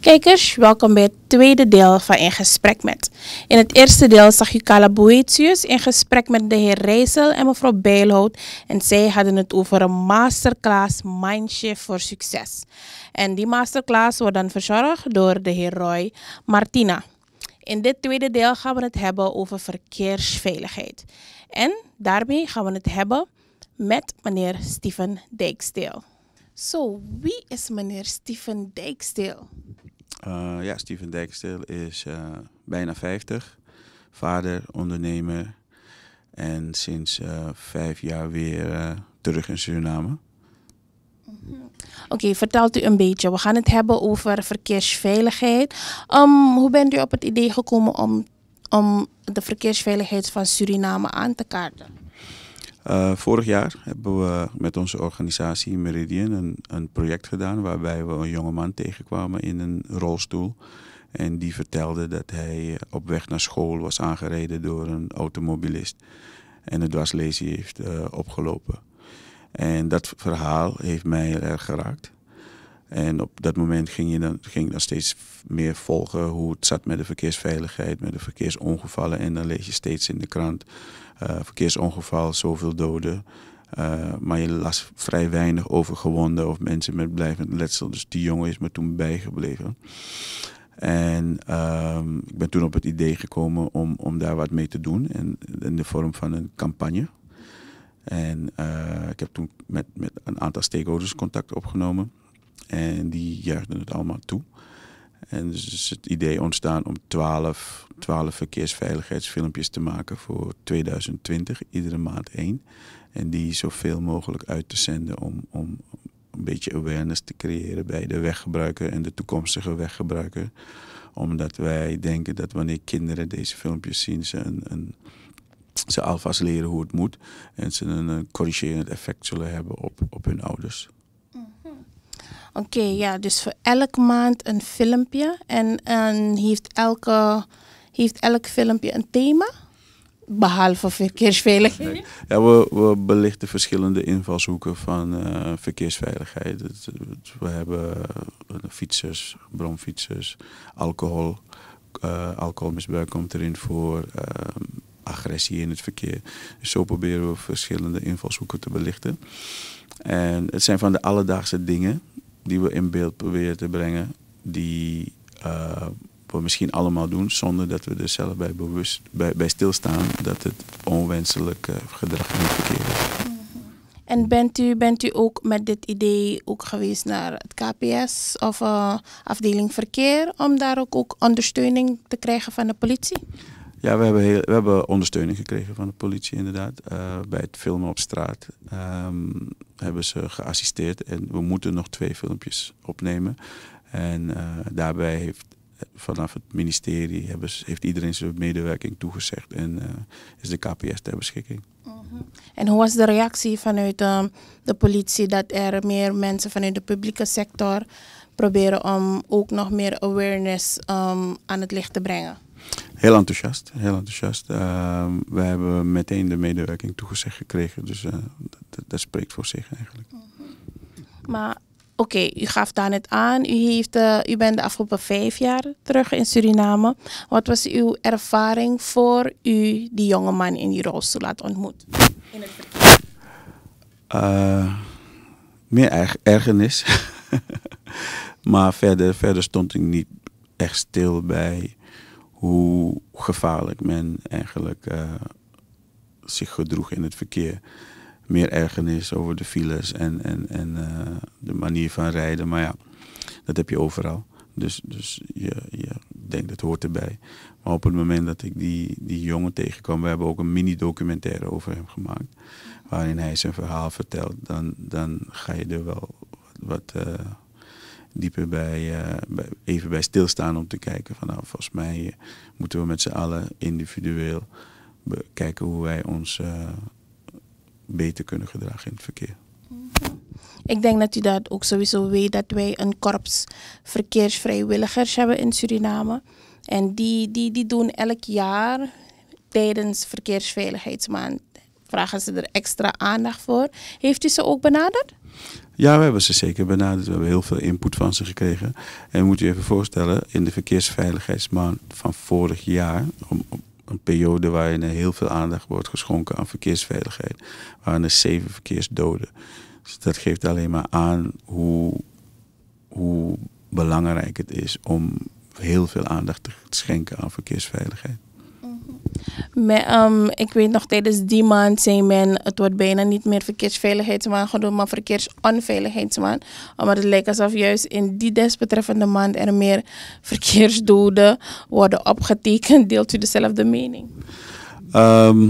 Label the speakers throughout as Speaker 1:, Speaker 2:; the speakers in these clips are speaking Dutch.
Speaker 1: Kijkers, welkom bij het tweede deel van In Gesprek Met. In het eerste deel zag je Carla Boetius in gesprek met de heer Rijssel en mevrouw Bijlhout. En zij hadden het over een masterclass Mindshift voor Succes. En die masterclass wordt dan verzorgd door de heer Roy Martina. In dit tweede deel gaan we het hebben over verkeersveiligheid. En daarmee gaan we het hebben met meneer Steven Dijksteel. Zo, wie is meneer Steven Dijksteel?
Speaker 2: Eh, ja, Steven Dijksteel is eh, bijna 50, vader, ondernemer en sinds eh, vijf jaar weer terug in Suriname.
Speaker 1: Mhm. Oké, vertelt u een beetje. We gaan het hebben over verkeersveiligheid. Ehm, hoe bent u op het idee gekomen om, om de verkeersveiligheid van Suriname aan te kaarten?
Speaker 2: Eh, vorig jaar hebben we met onze organisatie Meridian een, project gedaan waarbij we een jongeman tegenkwamen in een rolstoel. En die vertelde dat hij op weg naar school was aangereden door een automobilist. En een dwarslesie heeft eh, opgelopen. En dat verhaal heeft mij erg geraakt. En op dat moment ging, je dan, ging ik dan steeds meer volgen hoe het zat met de verkeersveiligheid, met de verkeersongevallen. En dan lees je steeds in de krant eh, verkeersongeval, zoveel doden. Eh, maar je las vrij weinig over gewonden of mensen met blijvend letsel. Dus die jongen is me toen bijgebleven. En ehm, ik ben toen op het idee gekomen om, om daar wat mee te doen. in de vorm van een campagne. En eh, ik heb toen met, met een aantal stakeholders contact opgenomen. En die juichten het allemaal toe. En dus is het idee ontstaan om 12, 12 verkeersveiligheidsfilmpjes te maken voor 2020, iedere maand één. En die zoveel mogelijk uit te zenden om, om een beetje awareness te creëren bij de weggebruiker en de toekomstige weggebruiker. Omdat wij denken dat wanneer kinderen deze filmpjes zien, ze, een, ze alvast leren hoe het moet. En ze een, een corrigerend effect zullen hebben op, op hun ouders.
Speaker 1: Oké, ja, dus voor elke maand een filmpje. En, en heeft, elke, heeft elk filmpje een thema? Behalve verkeersveiligheid.
Speaker 2: Ja, we, we belichten verschillende invalshoeken van eh, verkeersveiligheid. We hebben eh, fietsers, bromfietsers, alcohol. Eh, alcoholmisbruik komt erin voor. agressie in het verkeer. Dus zo proberen we verschillende invalshoeken te belichten. En het zijn van de alledaagse dingen die we in beeld proberen te brengen, die eh, we misschien allemaal doen zonder dat we er zelf bij, bewust, bij, bij stilstaan dat het onwenselijk eh, gedrag niet verkeerd.
Speaker 1: is. Mhm. En bent u, bent u ook met dit idee ook geweest naar het KPS of eh, afdeling verkeer om daar ook, ook ondersteuning te krijgen van de politie?
Speaker 2: Ja, we hebben, heel, we hebben ondersteuning gekregen van de politie inderdaad. Eh, bij het filmen op straat ehm, hebben ze geassisteerd. En we moeten nog twee filmpjes opnemen. En eh, daarbij heeft eh, vanaf het ministerie hebben, heeft iedereen zijn medewerking toegezegd. En is de KPS ter beschikking.
Speaker 1: Mhm. En hoe was de reactie vanuit ehm, de politie dat er meer mensen vanuit de publieke sector proberen om ook nog meer awareness ehm, aan het licht te brengen?
Speaker 2: Heel enthousiast, heel enthousiast. Uh, we hebben meteen de medewerking toegezegd gekregen, dus eh, dat, spreekt voor zich eigenlijk.
Speaker 1: Mhm. Maar oké, u gaf daar net aan, u, heeft, eh, u bent de afgelopen vijf jaar terug in Suriname. Wat was uw ervaring voor u die jonge man in die rolstoel had ontmoet? In het...
Speaker 2: Eh, meer ergernis. maar verder, verder stond ik niet echt stil bij hoe gevaarlijk men eigenlijk eh, zich gedroeg in het verkeer. Meer ergernis over de files en, en, en eh, de manier van rijden. Maar ja, dat heb je overal. Dus, dus je, je denkt, dat hoort erbij. Maar op het moment dat ik die, die jongen tegenkwam, we hebben ook een mini-documentaire over hem gemaakt. Waarin hij zijn verhaal vertelt, dan, dan ga je er wel wat, wat eh, dieper eh, bij, even bij stilstaan om te kijken van nou, volgens mij eh, moeten we met z'n allen individueel kijken hoe wij ons eh, beter kunnen gedragen in het verkeer.
Speaker 1: Ik denk dat u dat ook sowieso weet dat wij een korps verkeersvrijwilligers hebben in Suriname. En die, die, die doen elk jaar tijdens verkeersveiligheidsmaand vragen ze er extra aandacht voor. Heeft u ze ook benaderd?
Speaker 2: Ja, we hebben ze zeker benaderd. We hebben heel veel input van ze gekregen. En moet je even voorstellen, in de verkeersveiligheidsmaand van vorig jaar, om, een periode waarin er heel veel aandacht wordt geschonken aan verkeersveiligheid, waren er zeven verkeersdoden. Dus dat geeft alleen maar aan hoe, hoe belangrijk het is om heel veel aandacht te schenken aan verkeersveiligheid.
Speaker 1: Ehm, ik weet nog, tijdens die maand zei men, het wordt bijna niet meer verkeersveiligheidsmaand genoemd, maar verkeersonveiligheidsmaand. Omdat het lijkt alsof juist in die desbetreffende maand er meer verkeersdoden worden opgetekend. Deelt u dezelfde mening?
Speaker 2: Ehm,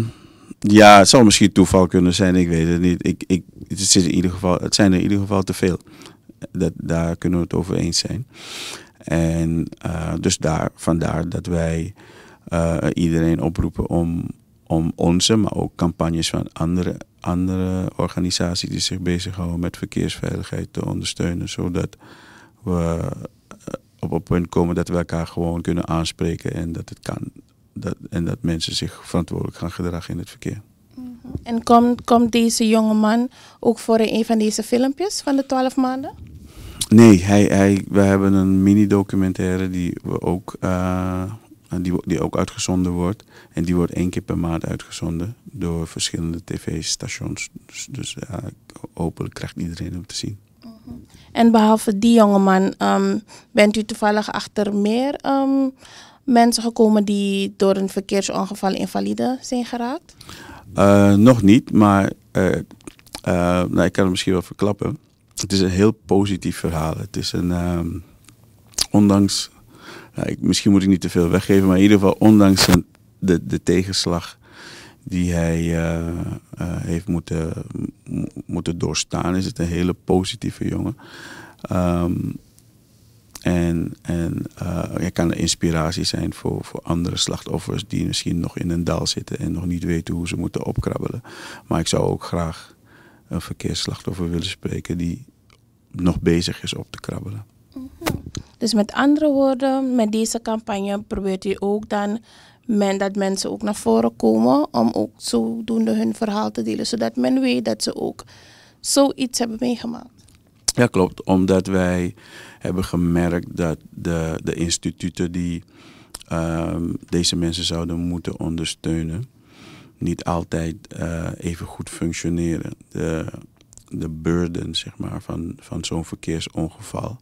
Speaker 2: ja, het zou misschien toeval kunnen zijn, ik weet het niet. Ik, ik, het, is in ieder geval, het zijn er in ieder geval te veel. Dat, daar kunnen we het over eens zijn. En eh, dus daar, vandaar dat wij eh, iedereen oproepen om, om onze, maar ook campagnes van andere, andere organisaties die zich bezighouden met verkeersveiligheid te ondersteunen, zodat we eh, op een punt komen dat we elkaar gewoon kunnen aanspreken en dat het kan. Dat, en dat mensen zich verantwoordelijk gaan gedragen in het verkeer.
Speaker 1: Mhm. En komt, komt deze jonge man ook voor in een van deze filmpjes van de 12 maanden?
Speaker 2: Nee, hij, hij, we hebben een mini-documentaire die we ook eh, nou, die, die ook uitgezonden wordt. En die wordt één keer per maand uitgezonden door verschillende tv-stations. Dus, dus ja, hopelijk krijgt iedereen hem te zien. Mhm.
Speaker 1: En behalve die jongeman, um, ehm, bent u toevallig achter meer ehm, mensen gekomen die door een verkeersongeval invalide zijn geraakt?
Speaker 2: Eh, nog niet, maar eh, eh, nou, ik kan het misschien wel verklappen. Het is een heel positief verhaal. Het is een, ehm, ondanks misschien moet ik niet te veel weggeven, maar in ieder geval ondanks de, de tegenslag die hij eh, eh, heeft moeten, moeten doorstaan, is het een hele positieve jongen. Um, en en hij eh, kan een inspiratie zijn voor, voor andere slachtoffers die misschien nog in een dal zitten en nog niet weten hoe ze moeten opkrabbelen. Maar ik zou ook graag een verkeersslachtoffer willen spreken die nog bezig is op te krabbelen.
Speaker 1: Dus met andere woorden, met deze campagne probeert u ook dan men, dat mensen ook naar voren komen om ook zodoende hun verhaal te delen, zodat men weet dat ze ook zoiets hebben meegemaakt.
Speaker 2: Ja, klopt. Omdat wij hebben gemerkt dat de, de instituten die ehm, deze mensen zouden moeten ondersteunen, niet altijd eh, even goed functioneren. De, de burden zeg maar, van, van zo'n verkeersongeval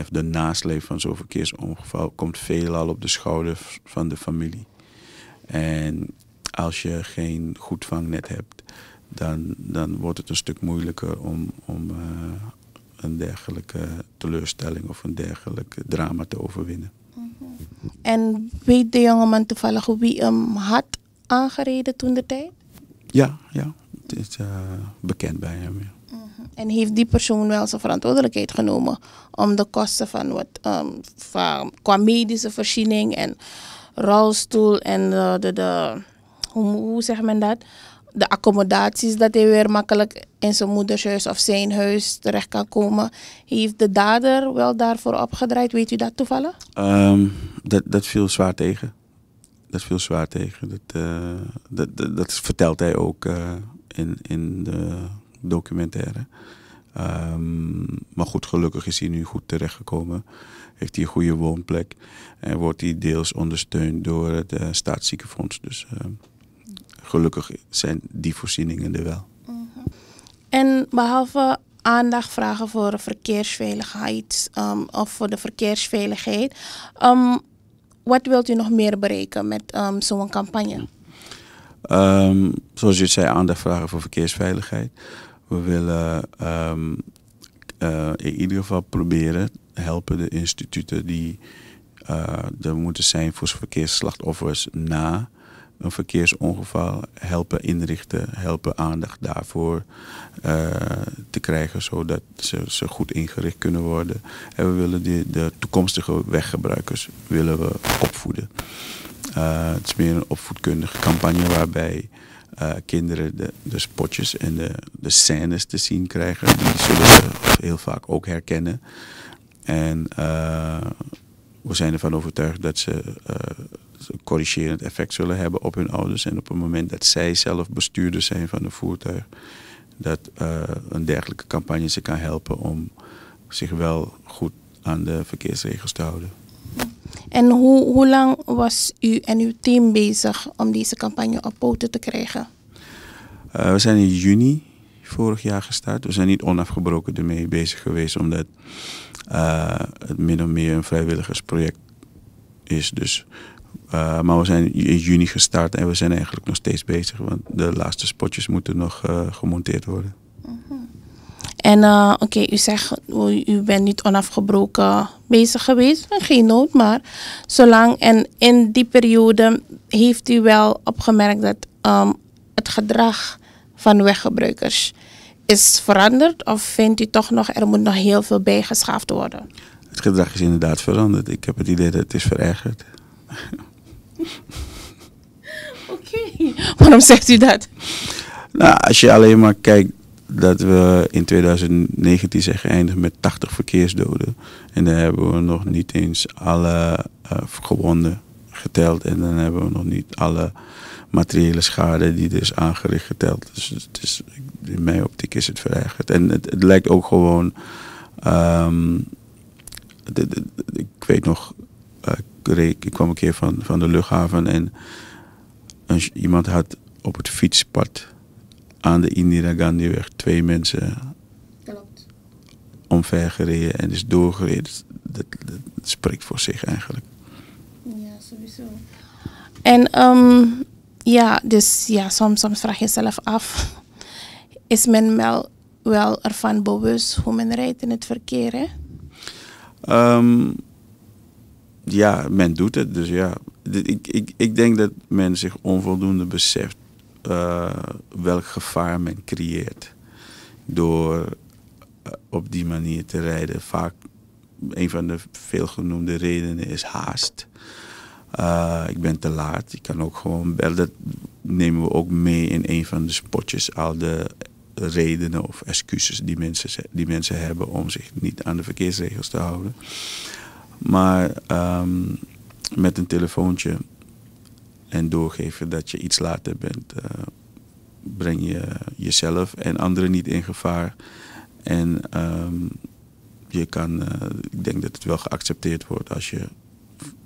Speaker 2: of de nasleep van zo'n verkeersongeval komt veelal op de schouders van de familie. En als je geen goed vangnet hebt, dan, dan wordt het een stuk moeilijker om, om eh, een dergelijke teleurstelling of een dergelijk drama te overwinnen. Mhm.
Speaker 1: En weet de jongeman toevallig wie hem had aangereden toen de tijd?
Speaker 2: Ja, ja. Het is eh, bekend bij hem.
Speaker 1: En heeft die persoon wel zijn verantwoordelijkheid genomen om de kosten van wat ehm, van, qua medische voorziening en rolstoel en eh, de, de, hoe, hoe zegt men dat? de accommodaties dat hij weer makkelijk in zijn moeders huis of zijn huis terecht kan komen. Heeft de dader wel daarvoor opgedraaid? Weet u dat toevallig?
Speaker 2: Ehm, dat, dat viel zwaar tegen. Dat viel zwaar tegen. Dat, eh, dat, dat, vertelt hij ook eh, in, in de documentaire. Ehm, maar goed, gelukkig is hij nu goed terechtgekomen. Heeft hij een goede woonplek. En wordt hij deels ondersteund door het uh, staatsziekenfonds. Dus ehm, gelukkig zijn die voorzieningen er wel.
Speaker 1: Mhm. En behalve aandacht vragen voor verkeersveiligheid ehm, of voor de verkeersveiligheid. wat wilt u nog meer bereiken met zo'n campagne?
Speaker 2: zoals je zei, aandacht vragen voor verkeersveiligheid. We willen ehm, eh, in ieder geval proberen helpen de instituten die eh, er moeten zijn voor verkeersslachtoffers na een verkeersongeval helpen inrichten, helpen aandacht daarvoor eh, te krijgen, zodat ze, ze, goed ingericht kunnen worden. En we willen de, de toekomstige weggebruikers willen we opvoeden. het is meer een opvoedkundige campagne waarbij eh, kinderen de, de, spotjes en de, de scènes te zien krijgen. Die zullen ze heel vaak ook herkennen. En eh, we zijn ervan overtuigd dat ze eh, een corrigerend effect zullen hebben op hun ouders. En op het moment dat zij zelf bestuurders zijn van een voertuig, dat een dergelijke campagne ze kan helpen om zich wel goed aan de verkeersregels te houden.
Speaker 1: En hoe, hoe lang was u en uw team bezig om deze campagne op poten te krijgen?
Speaker 2: Eh, we zijn in juni vorig jaar gestart. We zijn niet onafgebroken ermee bezig geweest, omdat eh, het min of meer een vrijwilligersproject is. Dus, eh, maar we zijn in juni gestart en we zijn eigenlijk nog steeds bezig, want de laatste spotjes moeten nog gemonteerd worden.
Speaker 1: En eh, oké, u zegt, u bent niet onafgebroken bezig geweest. Geen nood, maar zolang. En in die periode heeft u wel opgemerkt dat ehm, het gedrag van weggebruikers is veranderd? Of vindt u toch nog, er moet nog heel veel bijgeschaafd worden?
Speaker 2: Het gedrag is inderdaad veranderd. Ik heb het idee dat het is verergerd.
Speaker 1: Oké, waarom zegt u dat?
Speaker 2: Nou, als je alleen maar kijkt dat we in 2019 zijn geëindigd met 80 verkeersdoden. En daar hebben we nog niet eens alle uh, gewonden geteld. En dan hebben we nog niet alle materiële schade die er is aangericht geteld. Dus het is, in mijn optiek is het verergerd. En het, lijkt ook gewoon. Um, ik weet nog, eh, ik kwam een keer van, van de luchthaven en iemand had op het fietspad aan de Indira Gandhiweg twee mensen Klopt. gereden en is doorgereden. Dat, dat, spreekt voor zich eigenlijk.
Speaker 1: Ja, sowieso. En ehm, ja, dus ja, soms, soms vraag je jezelf af, is men wel, wel ervan bewust hoe men rijdt in het verkeer? Hè?
Speaker 2: Ehm, ja, men doet het. Dus ja, ik, ik, ik denk dat men zich onvoldoende beseft eh, welk gevaar men creëert door eh, op die manier te rijden. Vaak een van de veelgenoemde redenen is haast. Eh, ik ben te laat. Ik kan ook gewoon bellen. Dat nemen we ook mee in een van de spotjes. Al de redenen of excuses die mensen, die mensen hebben om zich niet aan de verkeersregels te houden. Maar ehm, met een telefoontje en doorgeven dat je iets later bent, eh, breng je jezelf en anderen niet in gevaar. En ehm, je kan, eh, ik denk dat het wel geaccepteerd wordt als je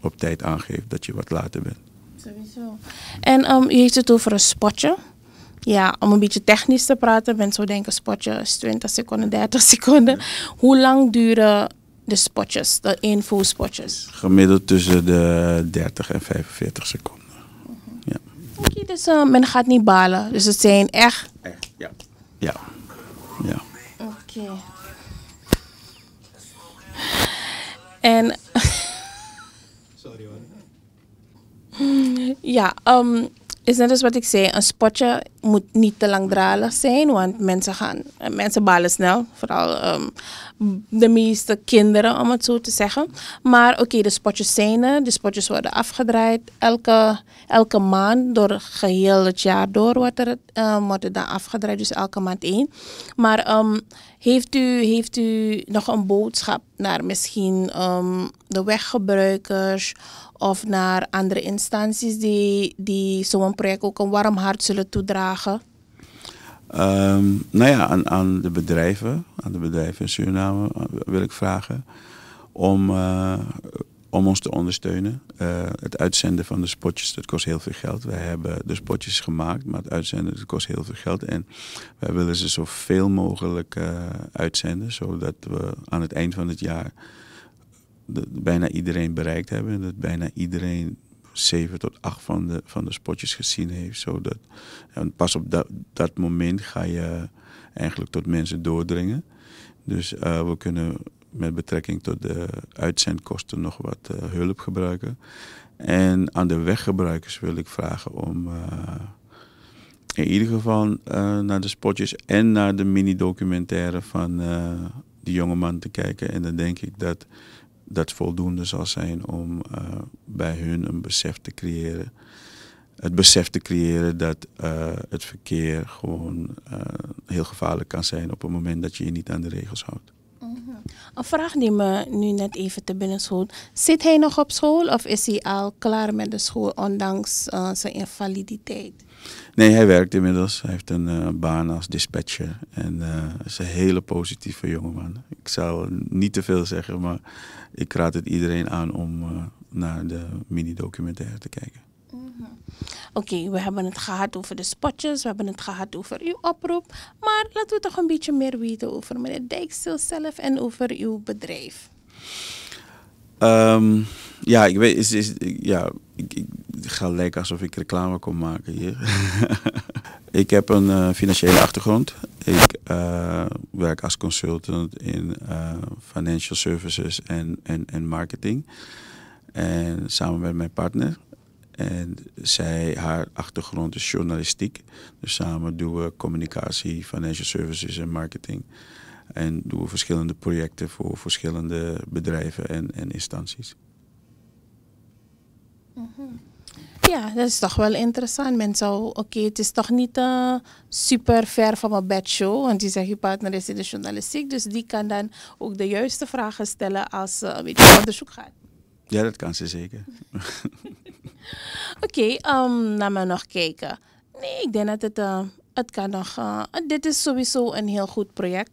Speaker 2: op tijd aangeeft dat je wat later bent.
Speaker 1: Sowieso. En um, ehm, u heeft het over een spotje. Ja, om een beetje technisch te praten, mensen denken spotje 20 seconden, 30 seconden. Hoe lang duren de spotjes, de info spotjes?
Speaker 2: Gemiddeld tussen de 30 en 45 seconden.
Speaker 1: Dus men gaat niet balen. Dus het zijn echt. Echt,
Speaker 2: ja. Ja. ja.
Speaker 1: Oké. En. Sorry hoor. ja, um, is net als wat ik zei: een spotje moet niet te langdralig zijn, want mensen, gaan, eh, mensen balen snel. Vooral ehm, de meeste kinderen, om het zo te zeggen. Maar oké, de spotjes zijn er. De spotjes worden afgedraaid elke, elke maand, door geheel het jaar door wordt er, eh, wordt dan afgedraaid. Dus elke maand één. Maar ehm, heeft, u, heeft u nog een boodschap naar misschien ehm, de weggebruikers of naar andere instanties die, die zo'n project ook een warm hart zullen toedragen? vragen?
Speaker 2: Ehm, nou ja, aan, aan, de bedrijven, aan de bedrijven in Suriname eh, wil ik vragen om, eh, om ons te ondersteunen. Eh, het uitzenden van de spotjes, dat kost heel veel geld. Wij hebben de spotjes gemaakt, maar het uitzenden kost heel veel geld. En wij willen ze zoveel mogelijk uitzenden, zodat we aan het eind van het jaar bijna iedereen bereikt hebben. En dat bijna iedereen zeven tot acht van de, van de spotjes gezien heeft. Zodat, en pas op dat, dat moment ga je eigenlijk tot mensen doordringen. Dus eh, we kunnen met betrekking tot de uitzendkosten nog wat eh, hulp gebruiken. En aan de weggebruikers wil ik vragen om eh, in ieder geval naar de spotjes en naar de mini-documentaire van die man te kijken. En dan denk ik dat dat voldoende zal zijn om eh, bij hun een besef te creëren. Het besef te creëren dat eh, het verkeer gewoon eh, heel gevaarlijk kan zijn op het moment dat je je niet aan de regels houdt.
Speaker 1: Mhm. Een vraag die me nu net even te binnen schoot. Zit hij nog op school of is hij al klaar met de school ondanks zijn invaliditeit?
Speaker 2: Nee, hij werkt inmiddels. Hij heeft een eh, baan als dispatcher. En uh, is een hele positieve jongeman. Ik zou niet te veel zeggen, maar ik raad het iedereen aan om eh, naar de mini-documentaire te kijken.
Speaker 1: Mhm. Oké, we hebben het gehad over de spotjes, we hebben het gehad over uw oproep. Maar laten we toch een beetje meer weten over meneer Dijkstil zelf en over uw bedrijf.
Speaker 2: Ehm, ja, ik weet, is, is, ja, ik, ga lijken alsof ik reclame kon maken hier. ik heb een eh, financiële achtergrond. Ik eh, werk als consultant in eh, financial services en, en, en marketing. En samen met mijn partner. En zij, haar achtergrond is journalistiek. Dus samen doen we communicatie, financial services en marketing. En doen we verschillende projecten voor verschillende bedrijven en, en instanties.
Speaker 1: Ja, dat is toch wel interessant. Men zou, oké, het is toch niet uh, super ver van mijn bedshow, want die zegt je partner is in de journalistiek, dus die kan dan ook de juiste vragen stellen als uh, een onderzoek gaat.
Speaker 2: Ja, dat kan ze zeker.
Speaker 1: oké, okay, um, ehm, nog kijken. Nee, ik denk dat het uh, het kan nog. dit is sowieso een heel goed project.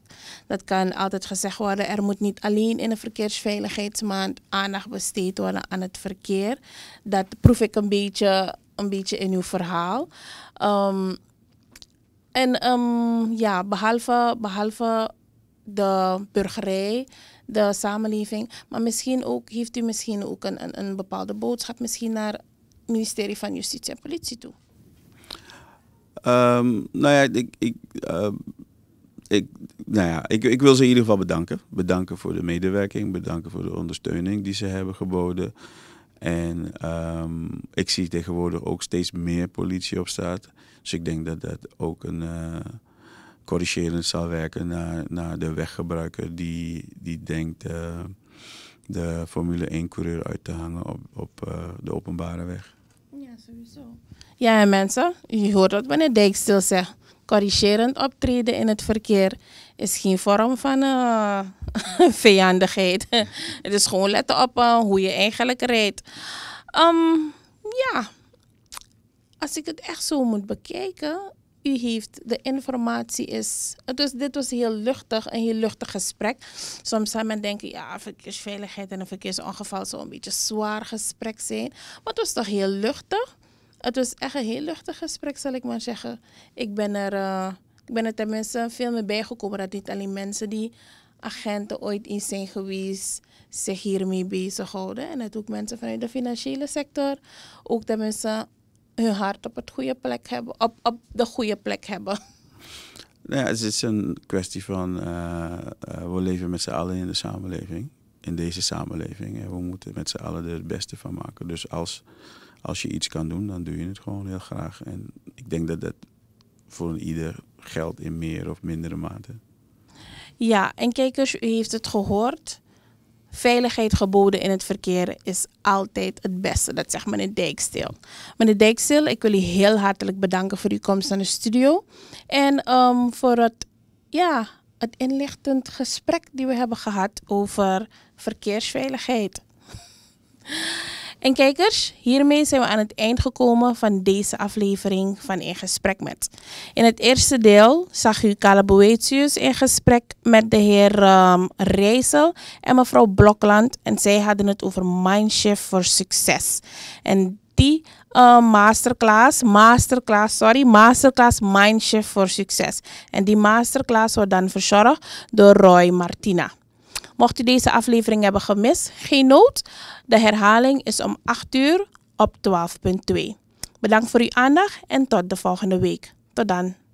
Speaker 1: Dat kan altijd gezegd worden. Er moet niet alleen in de verkeersveiligheidsmaand aandacht besteed worden aan het verkeer. Dat proef ik een beetje, een beetje in uw verhaal. Ehm, en ehm, ja, behalve, behalve de burgerij, de samenleving. Maar misschien ook, heeft u misschien ook een, een, bepaalde boodschap misschien naar het ministerie van Justitie en Politie toe?
Speaker 2: Ehm, nou ja, ik, ik, ehm, ik, nou ja ik, ik wil ze in ieder geval bedanken. Bedanken voor de medewerking, bedanken voor de ondersteuning die ze hebben geboden. En ehm, ik zie tegenwoordig ook steeds meer politie op straat. Dus ik denk dat dat ook een eh, corrigerend zal werken naar, naar de weggebruiker die, die denkt eh, de Formule 1-coureur uit te hangen op, op eh, de openbare weg
Speaker 1: sowieso. Ja, mensen, je hoort wat meneer Dijkstil zegt. Corrigerend optreden in het verkeer is geen vorm van uh, vijandigheid. het is gewoon letten op eh, hoe je eigenlijk rijdt. Ehm, ja, als ik het echt zo moet bekijken, heeft. De informatie is. Dus dit was heel luchtig, een heel luchtig gesprek. Soms zou men denken, ja, verkeersveiligheid en een verkeersongeval zou een beetje zwaar gesprek zijn. Maar het was toch heel luchtig. Het was echt een heel luchtig gesprek, zal ik maar zeggen. Ik ben er, eh, ik ben er tenminste veel mee bijgekomen dat niet alleen mensen die agenten ooit in zijn geweest zich hiermee bezighouden. En dat ook mensen vanuit de financiële sector, ook de mensen hun hart op, het goede plek hebben, op, op de goede plek hebben.
Speaker 2: Nou ja, het is een kwestie van eh, eh, we leven met z'n allen in de samenleving, in deze samenleving. En we moeten met z'n allen er het beste van maken. Dus als, als je iets kan doen, dan doe je het gewoon heel graag. En ik denk dat dat voor ieder geldt in meer of mindere mate.
Speaker 1: Ja, en kijkers, u heeft het gehoord. Veiligheid geboden in het verkeer is altijd het beste. Dat zegt meneer Dijkstil. Meneer Dijkstil, ik wil u heel hartelijk bedanken voor uw komst naar de studio. En ehm, voor het, ja, het inlichtend gesprek die we hebben gehad over verkeersveiligheid. En kijkers, hiermee zijn we aan het eind gekomen van deze aflevering van In Gesprek Met. In het eerste deel zag u Carla in gesprek met de heer um, Reisel en mevrouw Blokland. En zij hadden het over Mindshift voor Succes. En die ehm, masterclass, masterclass, sorry, masterclass Mindshift voor Succes. En die masterclass wordt dan verzorgd door Roy Martina. Mocht u deze aflevering hebben gemist, geen nood. De herhaling is om 8 uur op 12.2. Bedankt voor uw aandacht en tot de volgende week. Tot dan.